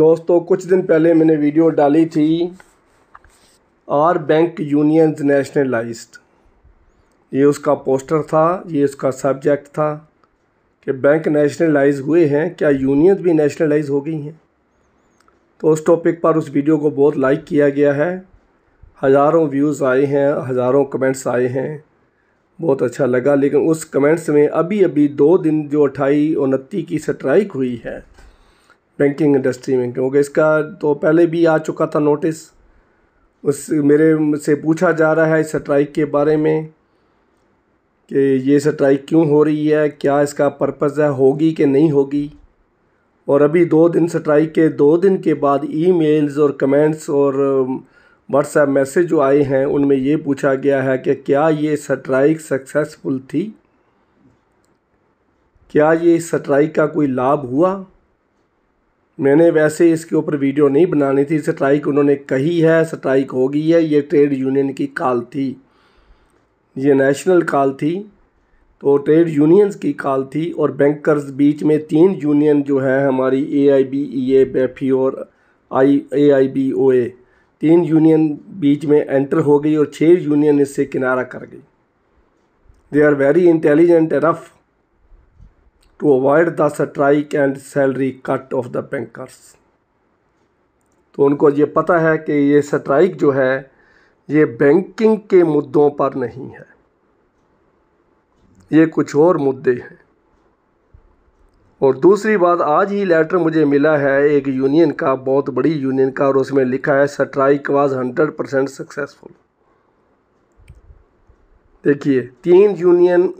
दोस्तों कुछ दिन पहले मैंने वीडियो डाली थी आर बैंक यूनियंस नेशनलाइज्ड ये उसका पोस्टर था ये उसका सब्जेक्ट था कि बैंक नेशनलाइज हुए हैं क्या यूनियंस भी नेशनलाइज हो गई हैं तो उस टॉपिक पर उस वीडियो को बहुत लाइक किया गया है हज़ारों व्यूज़ आए हैं हज़ारों कमेंट्स आए हैं बहुत अच्छा लगा लेकिन उस कमेंट्स में अभी अभी दो दिन जो अट्ठाई उनती की स्ट्राइक हुई है बैंकिंग इंडस्ट्री में क्योंकि इसका तो पहले भी आ चुका था नोटिस उस मेरे से पूछा जा रहा है स्ट्राइक के बारे में कि ये स्ट्राइक क्यों हो रही है क्या इसका पर्पज़ है होगी कि नहीं होगी और अभी दो दिन स्ट्राइक के दो दिन के बाद ईमेल्स और कमेंट्स और व्हाट्सएप um, मैसेज जो आए हैं उनमें ये पूछा गया है कि क्या ये स्ट्राइक सक्सेसफुल थी क्या ये स्ट्राइक का कोई लाभ हुआ मैंने वैसे इसके ऊपर वीडियो नहीं बनानी थी स्ट्राइक उन्होंने कही है स्ट्राइक हो गई है ये ट्रेड यूनियन की कॉल थी ये नेशनल कॉल थी तो ट्रेड यूनियंस की कॉल थी और बैंकर्स बीच में तीन यूनियन जो है हमारी ए आई बी ई ए बेफी और आई ए आई बी ओ ए तीन यूनियन बीच में एंटर हो गई और छः यूनियन इससे किनारा कर गई they are very intelligent enough to avoid the strike and salary cut of the bankers. तो उनको ये पता है कि ये स्ट्राइक जो है ये बैंकिंग के मुद्दों पर नहीं है ये कुछ और मुद्दे हैं और दूसरी बात आज ही लेटर मुझे मिला है एक यूनियन का बहुत बड़ी यूनियन का और उसमें लिखा है strike was hundred percent successful देखिए तीन यूनियन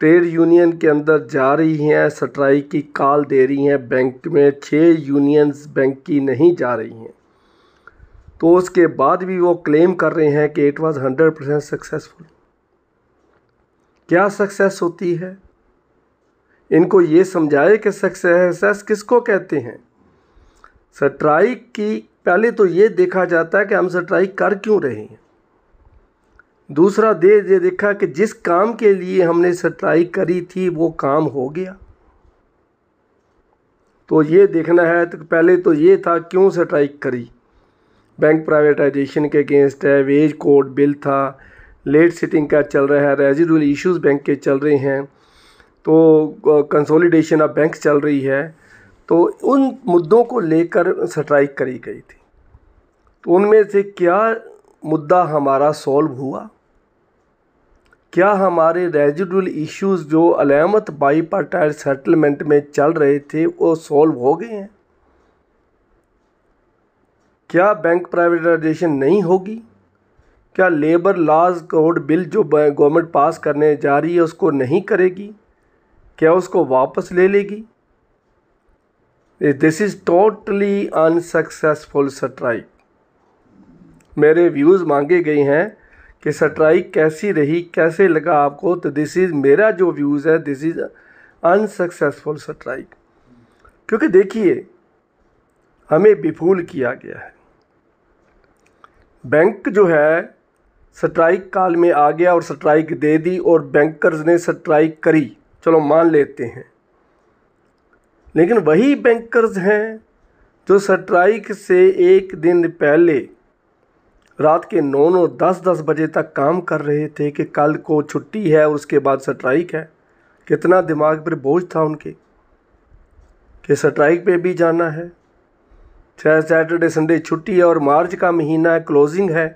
ट्रेड यूनियन के अंदर जा रही हैं स्ट्राइक की कॉल दे रही हैं बैंक में छः यूनियंस बैंक की नहीं जा रही हैं तो उसके बाद भी वो क्लेम कर रहे हैं कि it was hundred percent successful क्या सक्सेस होती है इनको ये समझाए कि सक्सेस किसको कहते हैं स्ट्राइक की पहले तो ये देखा जाता है कि हम स्ट्राइक कर क्यों रहे हैं दूसरा दे ये देखा कि जिस काम के लिए हमने स्ट्राइक करी थी वो काम हो गया तो ये देखना है तो पहले तो ये था क्यों स्ट्राइक करी बैंक प्राइवेटाइजेशन के अगेंस्ट है वेज कोड बिल था लेट सिटिंग का चल रहा है रेजिडुअल इश्यूज बैंक के चल रहे हैं तो कंसोलिडेशन ऑफ बैंक चल रही है तो उन मुद्दों को लेकर स्ट्राइक करी गई थी तो उनमें से क्या मुद्दा हमारा सॉल्व हुआ क्या हमारे रेजिडुअल इश्यूज जो अलामत बाईपाटायर सेटलमेंट में चल रहे थे वो सॉल्व हो गए हैं क्या बैंक प्राइवेटाइजेशन नहीं होगी क्या लेबर लाज कोड बिल जो गवर्नमेंट पास करने जा रही है उसको नहीं करेगी क्या उसको वापस ले लेगी this is totally unsuccessful strike मेरे व्यूज़ मांगे गए हैं कि स्ट्राइक कैसी रही कैसे लगा आपको तो दिस इज़ मेरा जो व्यूज़ है दिस इज़ अनसक्सेसफुल स्ट्राइक क्योंकि देखिए हमें विफूल किया गया है बैंक जो है स्ट्राइक काल में आ गया और स्ट्राइक दे दी और बैंकर्स ने स्ट्राइक करी चलो मान लेते हैं लेकिन वही बैंकर्स हैं जो स्ट्राइक से एक दिन पहले रात के नौ नौ दस दस बजे तक काम कर रहे थे कि कल को छुट्टी है और उसके बाद स्ट्राइक है कितना दिमाग पर बोझ था उनके कि स्ट्राइक पे भी जाना है चाहे सैटरडे संडे छुट्टी है और मार्च का महीना है क्लोजिंग है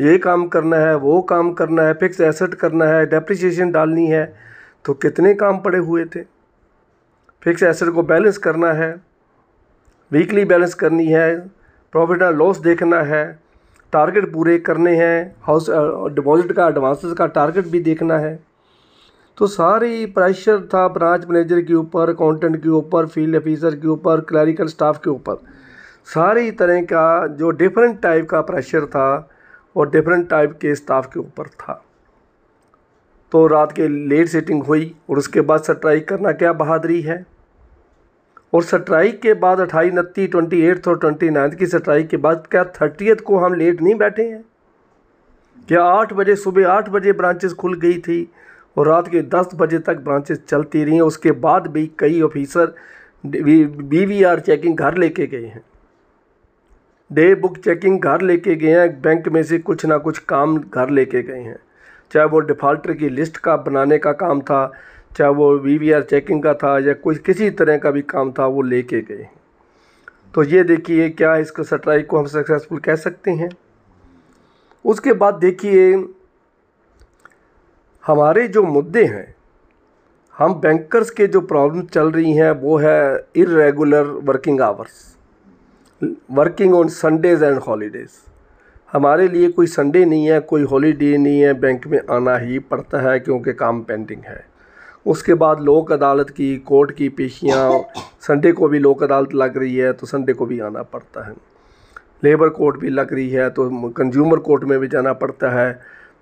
ये काम करना है वो काम करना है फिक्स एसेट करना है डेप्रिसिएशन डालनी है तो कितने काम पड़े हुए थे फिक्स एसेट को बैलेंस करना है वीकली बैलेंस करनी है प्रॉफिट एंड लॉस देखना है टारगेट पूरे करने हैं हाउस डिपॉजिट का एडवांसेस का टारगेट भी देखना है तो सारी प्रेशर था ब्रांच मैनेजर के ऊपर अकाउंटेंट के ऊपर फील्ड ऑफिसर के ऊपर क्लरिकल स्टाफ के ऊपर सारी तरह का जो डिफरेंट टाइप का प्रेशर था और डिफरेंट टाइप के स्टाफ के ऊपर था तो रात के लेट सेटिंग हुई और उसके बाद स्ट्राइक करना क्या बहादुरी है और स्ट्राइक के बाद अठाई उनतीस ट्वेंटी एट्थ और ट्वेंटी नाइन्थ की स्ट्राइक के बाद क्या थर्टियथ को हम लेट नहीं बैठे हैं क्या आठ बजे सुबह आठ बजे ब्रांचेस खुल गई थी और रात के दस बजे तक ब्रांचेस चलती हैं उसके बाद भी कई ऑफिसर वी आर चेकिंग घर लेके गए हैं डे बुक चेकिंग घर लेके गए हैं बैंक में से कुछ ना कुछ काम घर लेके गए हैं चाहे वो डिफ़ाल्टर की लिस्ट का बनाने का काम था चाहे वो वी चेकिंग का था या कोई किसी तरह का भी काम था वो लेके गए तो ये देखिए क्या इसको स्ट्राइक को हम सक्सेसफुल कह सकते हैं उसके बाद देखिए हमारे जो मुद्दे हैं हम बैंकर्स के जो प्रॉब्लम चल रही हैं वो है irregular working hours working on Sundays and holidays हमारे लिए कोई संडे नहीं है कोई हॉलीडे नहीं है बैंक में आना ही पड़ता है क्योंकि काम पेंडिंग है उसके बाद लोक अदालत की कोर्ट की पेशियाँ संडे को भी लोक अदालत लग रही है तो संडे को भी आना पड़ता है लेबर कोर्ट भी लग रही है तो कंज्यूमर कोर्ट में भी जाना पड़ता है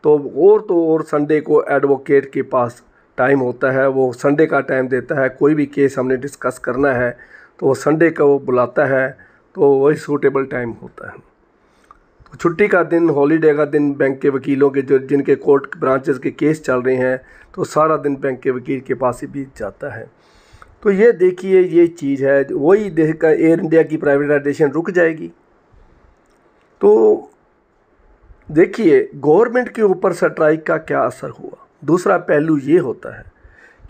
तो और तो और संडे को एडवोकेट के पास टाइम होता है वो संडे का टाइम देता है कोई भी केस हमने डिस्कस करना है तो वो संडे को बुलाता है तो वही सूटेबल टाइम होता है छुट्टी का दिन हॉलीडे का दिन बैंक के वकीलों के जो जिनके कोर्ट ब्रांचेस के केस चल रहे हैं तो सारा दिन बैंक के वकील के पास ही बीत जाता है तो ये देखिए ये चीज़ है वही देख कर एयर इंडिया की प्राइवेटाइजेशन रुक जाएगी तो देखिए गवर्नमेंट के ऊपर स्ट्राइक का क्या असर हुआ दूसरा पहलू ये होता है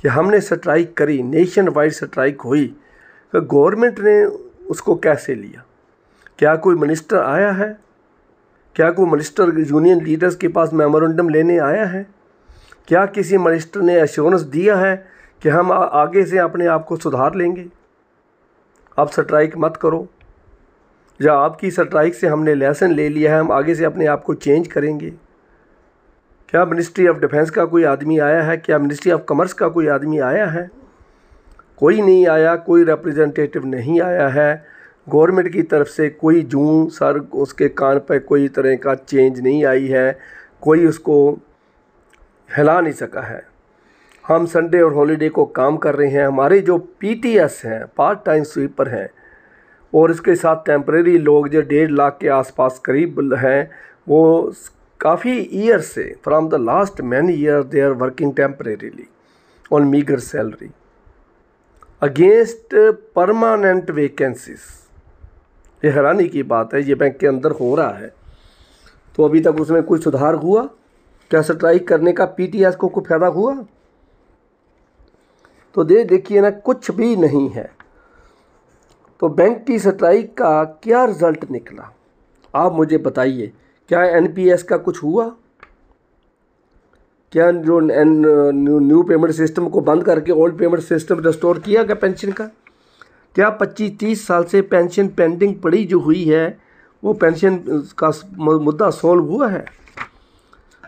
कि हमने स्ट्राइक करी नेशन वाइड स्ट्राइक हुई तो गवर्नमेंट ने उसको कैसे लिया क्या कोई मिनिस्टर आया है क्या कोई मिनिस्टर यूनियन लीडर्स के पास मेमोरेंडम लेने आया है क्या किसी मिनिस्टर ने एश्योरेंस दिया है कि हम आगे से अपने आप को सुधार लेंगे आप स्ट्राइक मत करो या आपकी स्ट्राइक से हमने लेसन ले लिया है हम आगे से अपने आप को चेंज करेंगे क्या मिनिस्ट्री ऑफ डिफेंस का कोई आदमी आया है क्या मिनिस्ट्री ऑफ कॉमर्स का कोई आदमी आया है कोई नहीं आया कोई रिप्रेजेंटेटिव नहीं आया है गवर्नमेंट की तरफ से कोई जूं सर उसके कान पर कोई तरह का चेंज नहीं आई है कोई उसको हिला नहीं सका है हम संडे और हॉलीडे को काम कर रहे हैं हमारे जो पीटीएस हैं पार्ट टाइम स्वीपर हैं और इसके साथ टेम्प्रेरी लोग जो डेढ़ लाख के आसपास करीब हैं वो काफ़ी ईयर से from the last many year they are working temporarily on meagre salary against permanent vacancies ये हैरानी की बात है ये बैंक के अंदर हो रहा है तो अभी तक उसमें कोई सुधार हुआ क्या स्ट्राइक करने का पीटीएस को कोई फ़ायदा हुआ तो दे देखिए ना कुछ भी नहीं है तो बैंक की स्ट्राइक का क्या रिज़ल्ट निकला आप मुझे बताइए क्या एनपीएस का कुछ हुआ क्या जो न्यू पेमेंट सिस्टम को बंद करके ओल्ड पेमेंट सिस्टम रिस्टोर किया गया पेंशन का क्या पच्चीस तीस साल से पेंशन पेंडिंग पड़ी जो हुई है वो पेंशन का मुद्दा सॉल्व हुआ है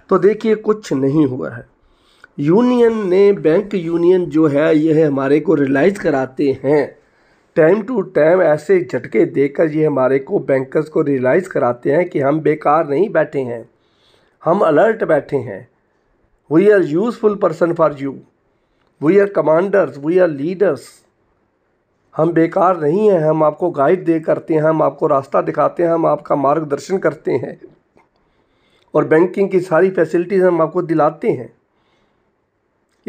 तो देखिए कुछ नहीं हुआ है यूनियन ने बैंक यूनियन जो है यह हमारे को रिलाइज कराते हैं टाइम टू टाइम ऐसे झटके देकर ये हमारे को बैंकर्स को रियलाइज़ कराते हैं कि हम बेकार नहीं बैठे हैं हम अलर्ट बैठे हैं we are useful person for you we are commanders we are leaders हम बेकार नहीं हैं हम आपको गाइड दे करते हैं हम आपको रास्ता दिखाते हैं हम आपका मार्गदर्शन करते हैं और बैंकिंग की सारी फैसिलिटीज़ हम आपको दिलाते हैं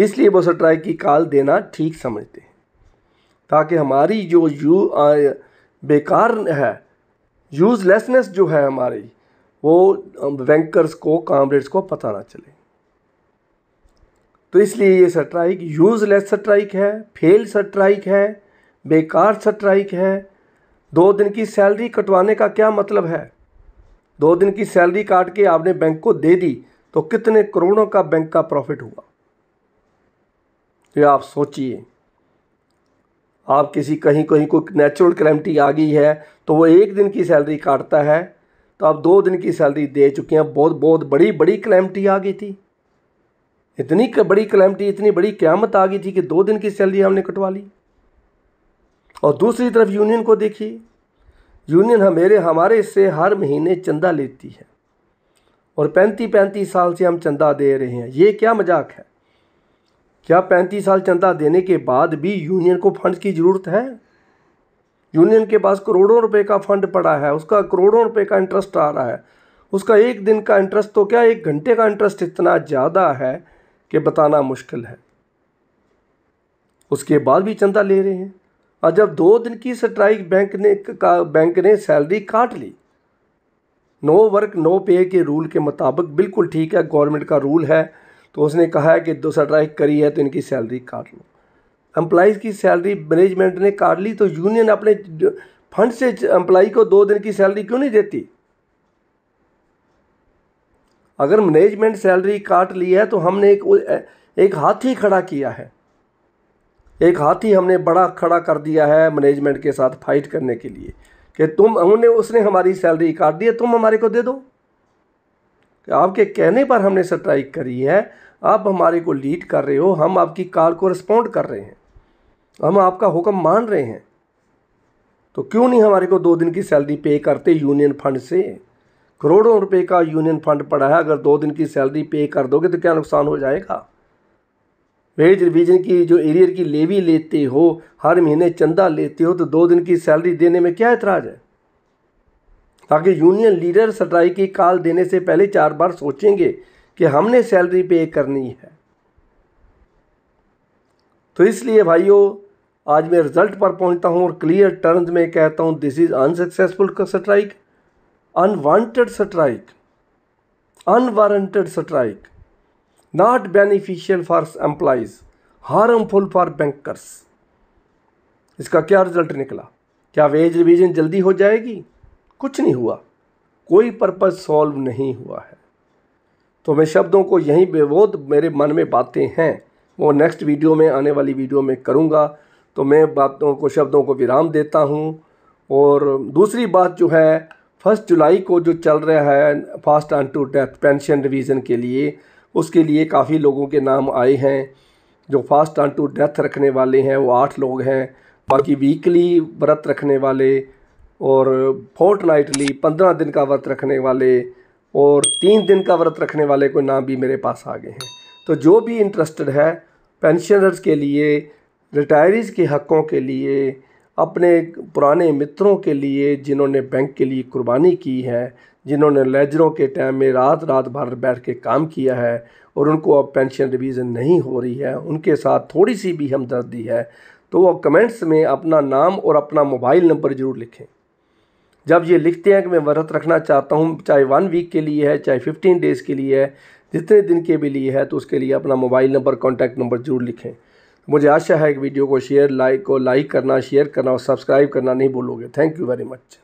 इसलिए बस ट्राई की कॉल देना ठीक समझते हैं ताकि हमारी जो यू बेकार है यूजलेसनेस जो है हमारी वो बैंकर्स को कामरेड्स को पता ना चले तो इसलिए ये स्ट्राइक यूजलेस स्ट्राइक है फेल स्ट्राइक है बेकार स्ट्राइक है दो दिन की सैलरी कटवाने का क्या मतलब है दो दिन की सैलरी काट के आपने बैंक को दे दी तो कितने करोड़ों का बैंक का प्रॉफिट हुआ ये आप सोचिए आप किसी कहीं कहीं कोई नेचुरल क्लैमिटी आ गई है तो वो एक दिन की सैलरी काटता है तो आप दो दिन की सैलरी दे चुके हैं बहुत बहुत बड़ी बड़ी क्लैमिटी आ गई थी इतनी बड़ी क्लैमिटी इतनी बड़ी क्यामत आ गई थी कि दो दिन की सैलरी हमने कटवा ली और दूसरी तरफ यूनियन को देखिए यूनियन हमेरे हमारे से हर महीने चंदा लेती है और पैंतीस पैंतीस साल से हम चंदा दे रहे हैं ये क्या मजाक है क्या पैंतीस साल चंदा देने के बाद भी यूनियन को फंड की ज़रूरत है यूनियन के पास करोड़ों रुपए का फंड पड़ा है उसका करोड़ों रुपए का इंटरेस्ट आ रहा है उसका एक दिन का इंटरेस्ट तो क्या एक घंटे का इंटरेस्ट इतना ज़्यादा है कि बताना मुश्किल है उसके बाद भी चंदा ले रहे हैं और जब दो दिन की स्ट्राइक बैंक ने बैंक ने सैलरी काट ली नो वर्क नो पे के रूल के मुताबिक बिल्कुल ठीक है गवर्नमेंट का रूल है तो उसने कहा है कि दो स्ट्राइक करी है तो इनकी सैलरी काट लो एम्प्लाईज़ की सैलरी मैनेजमेंट ने काट ली तो यूनियन अपने फंड से एम्प्लाई को दो दिन की सैलरी क्यों नहीं देती अगर मैनेजमेंट सैलरी काट ली है तो हमने एक एक हाथ ही खड़ा किया है एक हाथी हमने बड़ा खड़ा कर दिया है मैनेजमेंट के साथ फाइट करने के लिए कि तुम उन्होंने उसने हमारी सैलरी काट दी है तुम हमारे को दे दो आपके कहने पर हमने स्ट्राइक करी है आप हमारे को लीड कर रहे हो हम आपकी कार को रिस्पॉन्ड कर रहे हैं हम आपका हुक्म मान रहे हैं तो क्यों नहीं हमारे को दो दिन की सैलरी पे करते यूनियन फंड से करोड़ों रुपए का यूनियन फंड पड़ा है अगर दो दिन की सैलरी पे कर दोगे तो क्या नुकसान हो जाएगा वेज रिवीजन की जो एरियर की लेवी लेते हो हर महीने चंदा लेते हो तो दो दिन की सैलरी देने में क्या ऐतराज है ताकि यूनियन लीडर सट्राई की कॉल देने से पहले चार बार सोचेंगे कि हमने सैलरी पे करनी है तो इसलिए भाइयों आज मैं रिजल्ट पर पहुंचता हूं और क्लियर टर्म्स में कहता हूं this is unsuccessful strike unwanted strike unwarranted strike not beneficial for employees harmful for bankers इसका क्या रिजल्ट निकला क्या वेज रिविजन जल्दी हो जाएगी कुछ नहीं हुआ कोई पर्पज सॉल्व नहीं हुआ है तो मैं शब्दों को यहीं बेबोध मेरे मन में बातें हैं वो नेक्स्ट वीडियो में आने वाली वीडियो में करूँगा तो मैं बातों को शब्दों को विराम देता हूँ और दूसरी बात जो है फर्स्ट जुलाई को जो चल रहा है fast on to death pension revision के लिए उसके लिए काफ़ी लोगों के नाम आए हैं जो फास्ट ऑन टू डेथ रखने वाले हैं वो आठ लोग हैं बाकी वीकली व्रत रखने वाले और फोर्ट नाइटली पंद्रह दिन का व्रत रखने वाले और तीन दिन का व्रत रखने वाले कोई नाम भी मेरे पास आ गए हैं तो जो भी इंटरेस्टेड है पेंशनर्स के लिए रिटायरीज़ के हक़ों के लिए अपने पुराने मित्रों के लिए जिन्होंने बैंक के लिए कुर्बानी की है जिन्होंने लेजरों के टाइम में रात रात भर बैठ के काम किया है और उनको अब पेंशन रिवीज़न नहीं हो रही है उनके साथ थोड़ी सी भी हमदर्दी है तो वो कमेंट्स में अपना नाम और अपना मोबाइल नंबर ज़रूर लिखें जब ये लिखते हैं कि मैं व्रत रखना चाहता हूँ चाहे वन वीक के लिए है चाहे फिफ्टीन डेज़ के लिए है जितने दिन के भी लिए है तो उसके लिए अपना मोबाइल नंबर कॉन्टैक्ट नंबर ज़रूर लिखें मुझे आशा है कि वीडियो को शेयर लाइक को लाइक करना शेयर करना और सब्सक्राइब करना नहीं भूलोगे थैंक यू वेरी मच